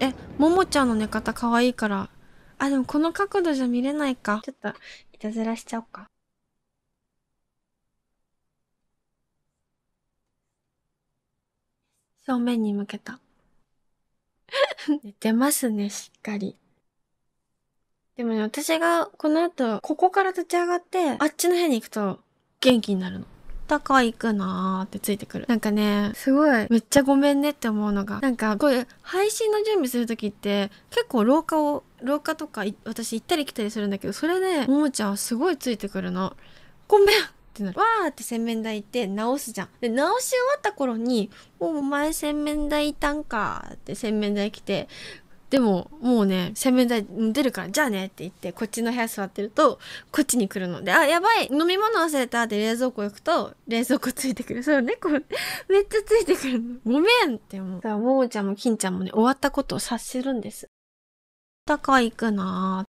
え、ももちゃんの寝方可愛いから。あ、でもこの角度じゃ見れないか。ちょっと、いたずらしちゃおうか。正面に向けた。寝てますね、しっかり。でもね、私がこの後、ここから立ち上がって、あっちの部屋に行くと、元気になるの。ったかくなーってついてくる。なんかね、すごい、めっちゃごめんねって思うのが。なんか、こういう配信の準備する時って、結構廊下を、廊下とか私行ったり来たりするんだけど、それで、ももちゃんすごいついてくるの。ごめんってなる。わーって洗面台行って直すじゃん。で、直し終わった頃に、お前洗面台いたんかって洗面台来て、でももうね洗面台出るからじゃあねって言ってこっちの部屋座ってるとこっちに来るので「あやばい飲み物忘れた」って冷蔵庫行くと冷蔵庫ついてくるそう猫、ね、めっちゃついてくるのごめんって思うだからももちゃんも金ちゃんもね終わったことを察するんです。たか行くな